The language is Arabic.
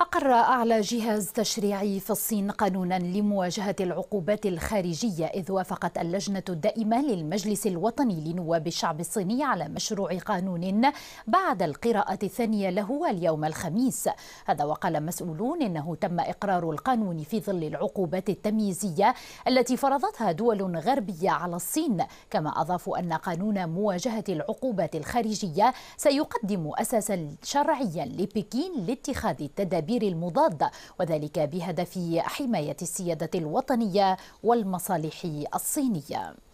أقر أعلى جهاز تشريعي في الصين قانونا لمواجهة العقوبات الخارجية إذ وافقت اللجنة الدائمة للمجلس الوطني لنواب الشعب الصيني على مشروع قانون بعد القراءة الثانية له اليوم الخميس هذا وقال مسؤولون إنه تم إقرار القانون في ظل العقوبات التمييزية التي فرضتها دول غربية على الصين كما أضافوا أن قانون مواجهة العقوبات الخارجية سيقدم أساسا شرعيا لبكين لاتخاذ التدابير الكبير المضاد وذلك بهدف حماية السيادة الوطنية والمصالح الصينية